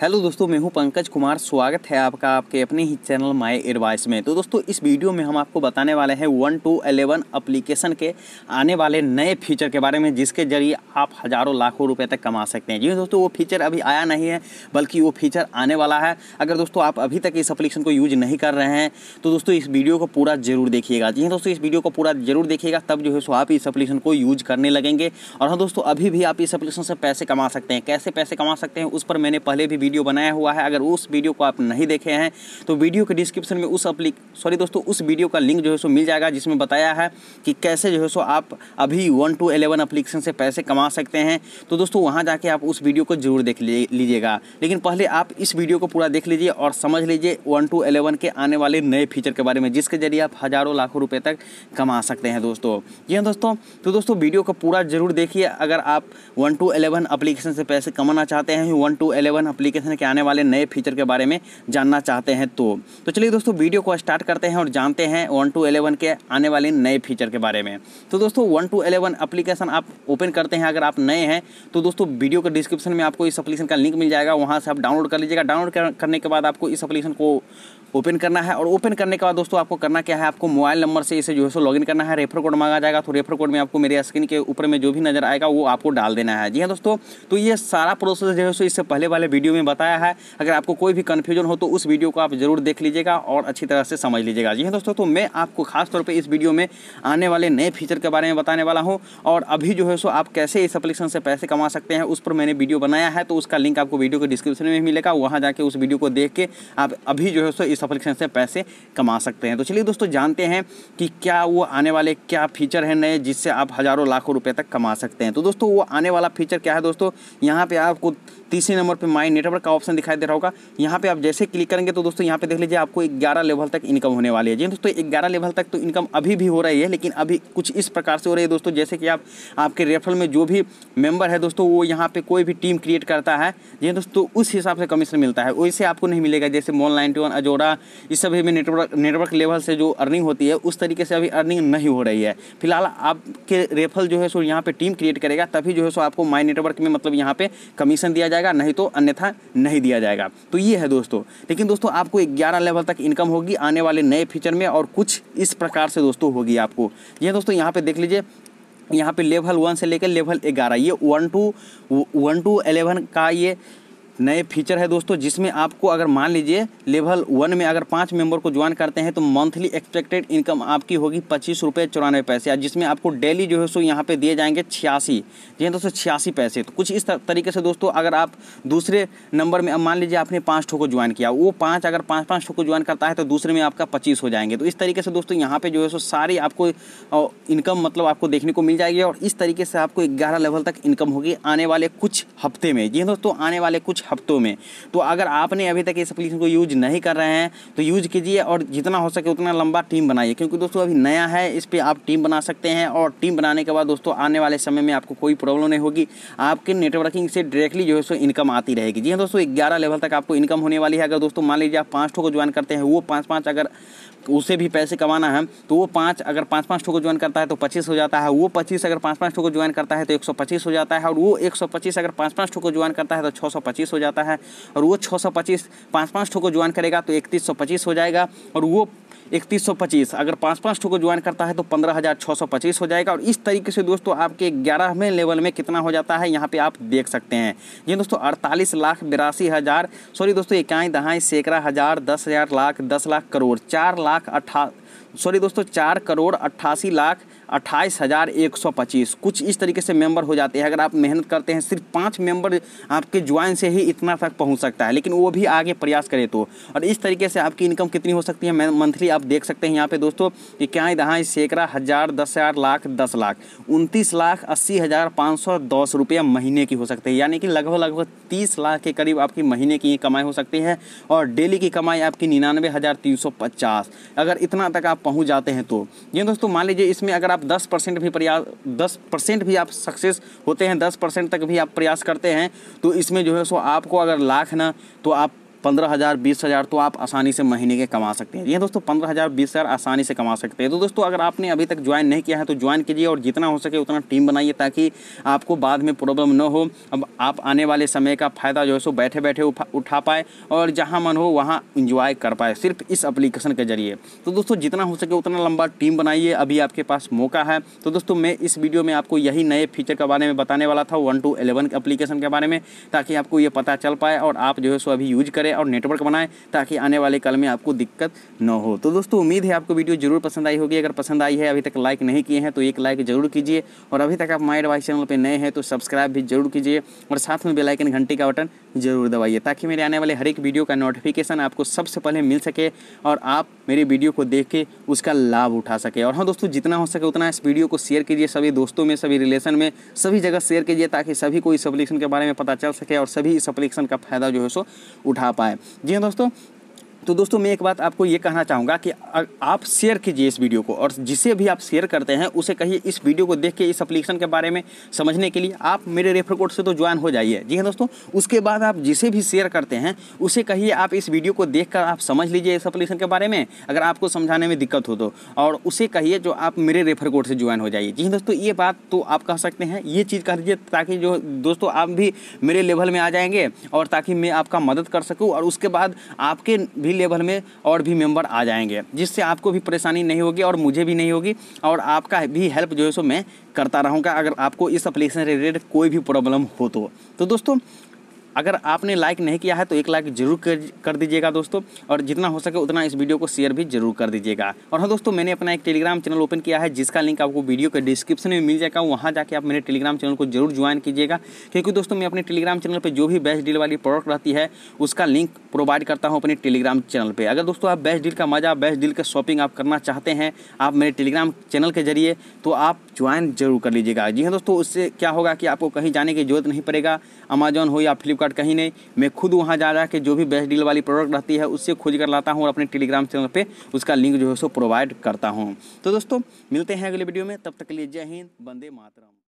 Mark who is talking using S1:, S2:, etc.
S1: hello दोस्तों मैं हूं पंकज कुमार स्वागत है आपका आपके अपने ही चैनल माय एडवाइस में तो दोस्तों इस वीडियो में हम आपको बताने वाले हैं वन टू एलेवन अप्लीकेशन के आने वाले नए फीचर के बारे में जिसके जरिए आप हज़ारों लाखों रुपए तक कमा सकते हैं जी दोस्तों वो फीचर अभी आया नहीं है बल्कि वो फीचर आने वाला है अगर दोस्तों आप अभी तक इस अप्लीकेशन को यूज नहीं कर रहे हैं तो दोस्तों इस वीडियो को पूरा जरूर देखिएगा जी दोस्तों इस वीडियो को पूरा जरूर देखिएगा तब जो है सो आप इस अप्लीकेशन को यूज करने लगेंगे और हाँ दोस्तों अभी भी आप इस अप्लीकेशन से पैसे कमा सकते हैं कैसे पैसे कमा सकते हैं उस पर मैंने पहले भी वीडियो बनाया हुआ है अगर उस वीडियो को आप नहीं देखे हैं तो वीडियो के डिस्क्रिप्शन में उस अपली सॉरी दोस्तों उस वीडियो का लिंक जो है सो मिल जाएगा जिसमें बताया है कि कैसे जो है सो आप अभी वन टू एलेवन अप्लीकेशन से पैसे कमा सकते हैं तो दोस्तों वहाँ जाके आप उस वीडियो को जरूर देख लीजिएगा लेकिन पहले आप इस वीडियो को पूरा देख लीजिए और समझ लीजिए वन टू एलेवन के आने वाले नए फीचर के बारे में जिसके जरिए आप हज़ारों लाखों रुपये तक कमा सकते हैं दोस्तों जी हाँ दोस्तों तो दोस्तों वीडियो को पूरा जरूर देखिए अगर आप वन टू एलेवन अप्लीकेशन से पैसे कमाना चाहते हैं one two eleven application application के आने वाले नए फीचर के बारे में जानना चाहते हैं तो तो चलिए दोस्तों वीडियो को स्टार्ट करते हैं और जानते हैं वन टू एलेवन के आने वाले नए फीचर के बारे में तो दोस्तों वन टू एलेवन अप्लीकेशन आप ओपन करते हैं अगर आप नए हैं तो दोस्तों वीडियो के डिस्क्रिप्शन में आपको इस अपलीकेशन का लिंक मिल जाएगा वहाँ से आप डाउनलोड कर लीजिएगा डाउनलोड करने के बाद आपको इस अपलीकेशन को ओपन करना है और ओपन करने के बाद दोस्तों आपको करना क्या है आपको मोबाइल नंबर से इसे जो है सो लॉगिन करना है रेफर कोड मांगा जाएगा तो रेफर कोड में आपको मेरे स्क्रीन के ऊपर में जो भी नजर आएगा वो आपको डाल देना है जी हाँ दोस्तों तो ये सारा प्रोसेस जो है सो इससे पहले वाले वीडियो में बताया है अगर आपको कोई भी कन्फ्यूजन हो तो उस वीडियो को आप जरूर देख लीजिएगा और अच्छी तरह से समझ लीजिएगा जी हाँ दोस्तों तो मैं आपको खासतौर पर इस वीडियो में आने वाले नए फीचर के बारे में बताने वाला हूँ और अभी जो है सो आप कैसे इस एप्लीकेशन से पैसे कमा सकते हैं उस पर मैंने वीडियो बनाया है तो उसका लिंक आपको वीडियो के डिस्क्रिप्शन में मिलेगा वहाँ जाके उस वीडियो को देख के आप अभी जो है सो इस सब्सक्रिप्शन से पैसे कमा सकते हैं तो चलिए दोस्तों जानते हैं कि क्या वो आने वाले क्या फीचर है नए जिससे आप हज़ारों लाखों रुपये तक कमा सकते हैं तो दोस्तों वो आने वाला फीचर क्या है दोस्तों यहाँ पर आपको तीसरे नंबर पर माई नेटवर्क का ऑप्शन दिखाई दे रहा होगा यहाँ पर आप जैसे क्लिक करेंगे तो दोस्तों यहाँ पर देख लीजिए आपको ग्यारह लेवल तक इनकम होने वाली है जी दोस्तों 11 लेवल तक तो इनकम अभी भी हो रही है लेकिन अभी कुछ इस प्रकार से हो रही है दोस्तों जैसे कि आप आपके रेफरल में जो भी मेंबर है दोस्तों वो यहाँ पे कोई भी टीम क्रिएट करता है जी दोस्तों उस हिसाब से कमीशन मिलता है वैसे आपको नहीं मिलेगा जैसे मोन नाइनटी अजोरा वगैरह इस सभी में नेटवर्क नेटवर्क लेवल से जो अर्निंग होती है उस तरीके से अभी अर्निंग नहीं हो रही है फिलहाल आपके रेफल जो है सो यहाँ पर टीम क्रिएट करेगा तभी जो है सो आपको माई नेटवर्क में मतलब यहाँ पर कमीशन दिया जाएगा नहीं तो अन्यथा नहीं दिया जाएगा तो ये है दोस्तों लेकिन दोस्तों आपको ग्यारह लेवल तक इनकम होगी आने वाले नए फीचर में और कुछ इस प्रकार से दोस्तों होगी आपको यह दोस्तों यहाँ पर देख लीजिए यहाँ पे लेवल वन से लेकर लेवल ग्यारह ये one two one two eleven का ये नए फीचर है दोस्तों जिसमें आपको अगर मान लीजिए लेवल वन में अगर पाँच मेंबर को ज्वाइन करते हैं तो मंथली एक्सपेक्टेड इनकम आपकी होगी पच्चीस रुपये चौरानवे पैसे जिसमें आपको डेली जो है सो यहाँ पे दिए जाएंगे छियासी जी हाँ दोस्तों छियासी पैसे तो कुछ इस तरीके से दोस्तों अगर आप दूसरे नंबर में मान लीजिए आपने पाँच ठो को ज्वाइन किया वो पाँच अगर पाँच पाँच ठो को ज्वाइन करता है तो दूसरे में आपका पच्चीस हो जाएंगे तो इस तरीके से दोस्तों यहाँ पर जो है सो सारी आपको इनकम मतलब आपको देखने को मिल जाएगी और इस तरीके से आपको ग्यारह लेवल तक इनकम होगी आने वाले कुछ हफ्ते में जी हाँ दोस्तों आने वाले कुछ कुछ हफ्तों में तो अगर आपने अभी तक इस एप्लीकेशन को यूज नहीं कर रहे हैं तो यूज कीजिए और जितना हो सके उतना लंबा टीम बनाइए क्योंकि दोस्तों अभी नया है इस पर आप टीम बना सकते हैं और टीम बनाने के बाद दोस्तों आने वाले समय में आपको कोई प्रॉब्लम नहीं होगी आपके नेटवर्किंग से डायरेक्टली जो है सो इनकम आती रहेगी जी हाँ दोस्तों ग्यारह लेवल तक आपको इनकम होने वाली है अगर दोस्तों मान लीजिए आप पाँच ठो को ज्वाइन करते हैं वो पाँच पाँच अगर उसे भी पैसे कमाना है तो वो पाँच अगर पाँच पाँच ठो को ज्वाइन करता है तो पच्चीस हो जाता है वो पच्चीस अगर पाँच पाँच ठो को ज्वाइन करता है तो एक सौ पच्चीस हो जाता है और वो एक सौ पच्चीस अगर पाँच पाँच ठो को ज्वाइन करता है तो छः सौ पच्चीस हो जाता है और वो छः सौ पच्चीस पाँच पाँच ठो को ज्वाइन करेगा तो इकतीस सौ पच्चीस हो जाएगा और वो इकतीस सौ पच्चीस अगर पाँच पाँच ठो को ज्वाइन करता है तो पंद्रह हज़ार छः सौ पच्चीस हो जाएगा और इस तरीके से दोस्तों आपके ग्यारहवें लेवल में कितना हो जाता है यहाँ पे आप देख सकते हैं ये दोस्तों अड़तालीस लाख बिरासी हज़ार सॉरी दोस्तों इक्याई दहाई सैकड़ा हज़ार दस हज़ार लाख दस लाख करोड़ चार लाख लाख अट्ठा सॉरी दोस्तों चार करोड़ अट्ठासी लाख अट्ठाईस हज़ार एक सौ पच्चीस कुछ इस तरीके से मेंबर हो जाते हैं अगर आप मेहनत करते हैं सिर्फ पाँच मेंबर आपके ज्वाइन से ही इतना तक पहुंच सकता है लेकिन वो भी आगे प्रयास करें तो और इस तरीके से आपकी इनकम कितनी हो सकती है मंथली आप देख सकते हैं यहाँ पे दोस्तों कि क्या यहाँ सैकड़ा हज़ार दस हज़ार लाख दस लाख उनतीस लाख अस्सी हज़ार पाँच सौ दस रुपये महीने की हो सकती है यानी कि लगभग लगभग तीस लाख के करीब आपकी महीने की कमाई हो सकती है और डेली की कमाई आपकी निन्यानवे हज़ार तीन सौ पचास अगर इतना तक आप पहुँच जाते हैं तो ये दोस्तों मान लीजिए इसमें अगर आप 10 परसेंट भी प्रयास 10 परसेंट भी आप सक्सेस होते हैं 10 परसेंट तक भी आप प्रयास करते हैं तो इसमें जो है सो आपको अगर लाख ना तो आप पंद्रह हज़ार बीस हज़ार तो आप आसानी से महीने के कमा सकते हैं ये हाँ दोस्तों पंद्रह हज़ार बीस हज़ार आसानी से कमा सकते हैं तो दोस्तों अगर आपने अभी तक ज्वाइन नहीं किया है तो ज्वाइन कीजिए और जितना हो सके उतना टीम बनाइए ताकि आपको बाद में प्रॉब्लम न हो अब आप आने वाले समय का फ़ायदा जो है सो बैठे बैठे उठा पाए और जहाँ मन हो वहाँ इंजॉय कर पाए सिर्फ इस अप्लीकेशन के जरिए तो दोस्तों जितना हो सके उतना लंबा टीम बनाइए अभी आपके पास मौका है तो दोस्तों मैं इस वीडियो में आपको यही नए फीचर के बारे में बताने वाला था वन टू एलेवन एप्लीकेशन के बारे में ताकि आपको ये पता चल पाए और आप जो है सो अभी यूज करें और नेटवर्क बनाएं ताकि आने वाले कल में आपको दिक्कत न हो तो दोस्तों उम्मीद है आपको वीडियो जरूर पसंद आई होगी अगर पसंद आई है अभी तक लाइक नहीं किए हैं तो एक लाइक जरूर कीजिए और अभी तक आप माई एडवाइस चैनल पर नए हैं तो सब्सक्राइब भी जरूर कीजिए और साथ में बेलाइकन घंटी का बटन ज़रूर दबाइए ताकि मेरे आने वाले हर एक वीडियो का नोटिफिकेशन आपको सबसे पहले मिल सके और आप मेरी वीडियो को देख के उसका लाभ उठा सके और हाँ दोस्तों जितना हो सके उतना इस वीडियो को शेयर कीजिए सभी दोस्तों में सभी रिलेशन में सभी जगह शेयर कीजिए ताकि सभी को इस एप्लीकेशन के बारे में पता चल सके और सभी इस अपलिकेशन का फ़ायदा जो है सो उठा पाए जी हाँ दोस्तों तो दोस्तों मैं एक बात आपको ये कहना चाहूँगा कि आप शेयर कीजिए इस वीडियो को और जिसे भी आप शेयर करते हैं उसे कहिए इस वीडियो को देख के इस अप्लीकेशन के बारे में समझने के लिए आप मेरे रेफर कोड से तो ज्वाइन हो जाइए जी हाँ दोस्तों उसके बाद आप जिसे भी शेयर करते हैं उसे कहिए आप इस वीडियो को देख आप समझ लीजिए इस अप्लीकेशन के बारे में अगर आपको समझाने में दिक्कत हो तो और उसे कहिए जो आप मेरे रेफर कोड से ज्वाइन हो जाइए जी हाँ दोस्तों ये बात तो आप कह सकते हैं ये चीज़ कह दीजिए ताकि जो दोस्तों आप भी मेरे लेवल में आ जाएंगे और ताकि मैं आपका मदद कर सकूँ और उसके बाद आपके भी लेवल में और भी मेम्बर आ जाएंगे जिससे आपको भी परेशानी नहीं होगी और मुझे भी नहीं होगी और आपका भी हेल्प जो है सो मैं करता रहूँगा अगर आपको इस एप्लीकेशन रिलेटेड कोई भी प्रॉब्लम हो तो, तो दोस्तों अगर आपने लाइक नहीं किया है तो एक लाइक जरूर कर, कर दीजिएगा दोस्तों और जितना हो सके उतना इस वीडियो को शेयर भी जरूर कर दीजिएगा और हाँ दोस्तों मैंने अपना एक टेलीग्राम चैनल ओपन किया है जिसका लिंक आपको वीडियो के डिस्क्रिप्शन में मिल जाएगा वहाँ जाके आप मेरे टेलीग्राम चैनल को जरूर ज्वाइन कीजिएगा क्योंकि दोस्तों मैं अपने टेलीग्राम चैनल पर जो भी बेस्ट डील वाली प्रोडक्ट रहती है उसका लिंक प्रोवाइड करता हूँ अपने टेलीग्राम चैनल पर अगर दोस्तों आप बेस्ट डील का मजा बेस्ट डील का शॉपिंग आप करना चाहते हैं आप मेरे टेलीग्राम चैनल के जरिए तो आप ज्वाइन जरूर कर लीजिएगा जी हाँ दोस्तों उससे क्या होगा कि आपको कहीं जाने की जरूरत नहीं पड़ेगा अमेजोन हो या फ्लिपकार्ट फ्लिपकार्ट कहीं नहीं मैं खुद वहाँ जा जा के जो भी बेस्ट डील वाली प्रोडक्ट रहती है उससे खोज कर लाता हूँ और अपने टेलीग्राम चैनल पर उसका लिंक जो है सो प्रोवाइड करता हूँ तो दोस्तों मिलते हैं अगले वीडियो में तब तक के लिए जय हिंद बंदे मातरम